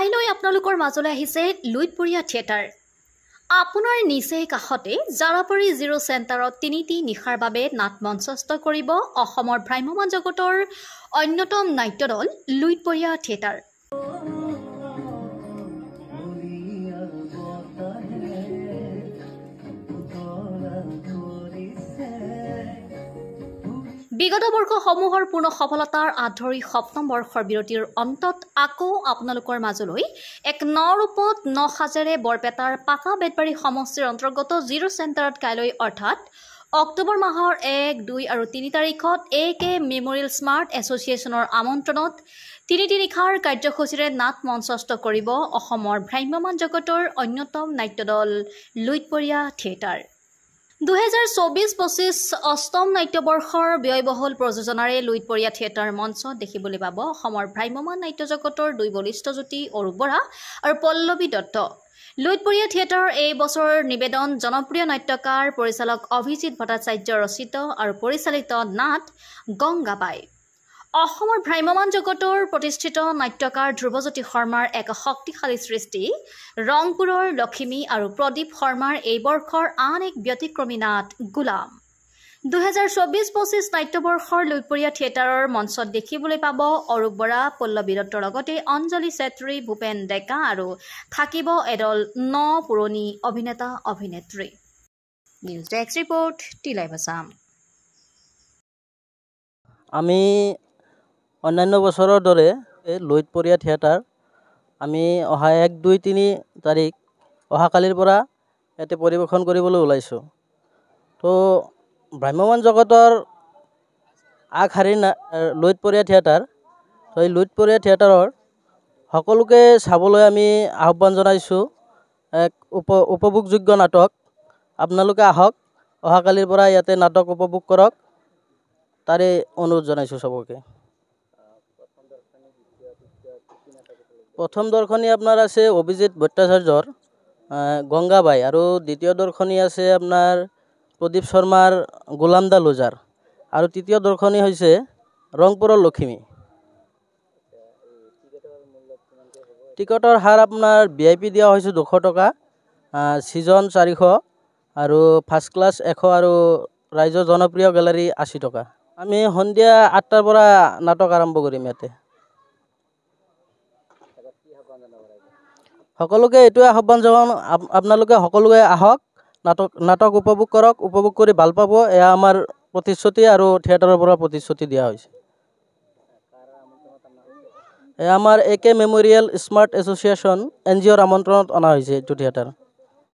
কাইলৈ আপোনালোকৰ মাজলৈ আহিছে লুইতপুৰীয়া থিয়েটাৰ আপোনাৰ নিচেই কাষতে জাৰাপৰি জিৰ' চেণ্টাৰত তিনিটি নিশাৰ বাবে নাট মঞ্চস্থ কৰিব অসমৰ ভ্ৰাম্যমান জগতৰ অন্যতম নাট্যদল লুইতপৰীয়া থিয়েটাৰ বিগত বৰ্ষসমূহৰ পূৰ্ণ সফলতাৰ আধৰি সপ্তম বৰ্ষৰ বিৰতিৰ অন্তত আকৌ আপোনালোকৰ মাজলৈ এক ন ৰূপত ন সাজেৰে বৰপেটাৰ পাকা বেতবাৰী সমষ্টিৰ অন্তৰ্গত জিৰ' চেণ্টাৰত কাইলৈ অৰ্থাৎ অক্টোবৰ মাহৰ এক দুই আৰু তিনি তাৰিখত এ কে মেমৰিয়েল স্মাৰ্ট এছ'চিয়েশ্যনৰ আমন্ত্ৰণত তিনি নিশাৰ কাৰ্যসূচীৰে নাট মঞ্চস্থ কৰিব অসমৰ ভ্ৰাম্যমান জগতৰ অন্যতম নাট্যদল লুইটপৰীয়া থিয়েটাৰ দুহেজাৰ চৌবিছ পঁচিছ অষ্টম নাট্যবৰ্ষৰ ব্যয়বহুল প্ৰযোজনাৰে লুইটপৰীয়া থিয়েটাৰ মঞ্চত দেখিবলৈ পাব অসমৰ ভ্ৰাম্যমান নাট্য জগতৰ দুই বলিষ্ঠ জ্যোতি অৰূপ বৰা আৰু পল্লৱী দত্ত লুইতপৰীয়া থিয়েটাৰৰ এই বছৰৰ নিবেদন জনপ্ৰিয় নাট্যকাৰ পৰিচালক অভিজিত ভট্টাচাৰ্য ৰচিত আৰু পৰিচালিত নাট গংগাবাই অসমৰ ভ্ৰাম্যমান জগতৰ প্ৰতিষ্ঠিত নাট্যকাৰ ধ্ৰুৱজ্যোতি শৰ্মাৰ এক শক্তিশালী সৃষ্টি ৰংপুৰৰ লখিমী আৰু প্ৰদীপ শৰ্মাৰ এই বৰ্ষৰ আন এক ব্যতিক্ৰমী নাট গোলাম দুহেজাৰ চৌবিছ পঁচিছ নাট্যবৰ্ষৰ লুইপৰীয়া থিয়েটাৰৰ মঞ্চত দেখিবলৈ পাব অৰূপ বৰা পল্লৱী দত্তৰ লগতে অঞ্জলি চেত্ৰী ভূপেন ডেকা আৰু থাকিব এডল ন পুৰণি অভিনেতা অভিনেত্ৰী আমি অন্যান্য বছৰৰ দৰে এই লুইতপৰীয়া থিয়েটাৰ আমি অহা এক দুই তিনি তাৰিখ অহাকালিৰ পৰা ইয়াতে পৰিৱেশন কৰিবলৈ ওলাইছোঁ তো ভ্ৰাম্যমান জগতৰ আগশাৰীৰ লৈতপৰীয়া থিয়েটাৰ তো এই লুইতপৰীয়া থিয়েটাৰৰ সকলোকে চাবলৈ আমি আহ্বান জনাইছোঁ এক উপ উপভোগযোগ্য নাটক আপোনালোকে আহক অহাকালিৰ পৰা ইয়াতে নাটক উপভোগ কৰক তাৰে অনুৰোধ জনাইছোঁ চবকে প্ৰথম দৰ্শনী আপোনাৰ আছে অভিজিৎ ভট্টাচাৰ্যৰ গংগা বাই আৰু দ্বিতীয় দৰ্শনী আছে আপোনাৰ প্ৰদীপ শৰ্মাৰ গোলাম দা লোজাৰ আৰু তৃতীয় দৰ্শনী হৈছে ৰংপুৰৰ লখিমী টিকটৰ হাৰ আপোনাৰ ভি আই পি দিয়া হৈছে দুশ টকা ছিজন চাৰিশ আৰু ফাৰ্ষ্ট ক্লাছ এশ আৰু ৰাইজৰ জনপ্ৰিয় গেলাৰী আশী টকা আমি সন্ধিয়া আঠটাৰ পৰা নাটক আৰম্ভ কৰিম ইয়াতে সকলোকে এইটোৱে আহ্বান জনাওঁ আপোনালোকে সকলোৱে আহক নাটক নাটক উপভোগ কৰক উপভোগ কৰি ভাল পাব এয়া আমাৰ প্ৰতিশ্ৰুতি আৰু থিয়েটাৰৰ পৰা প্ৰতিশ্ৰুতি দিয়া হৈছে এয়া আমাৰ A K memorial smart association N G O আমন্ত্ৰণত অনা হৈছে এইটো থিয়েটাৰ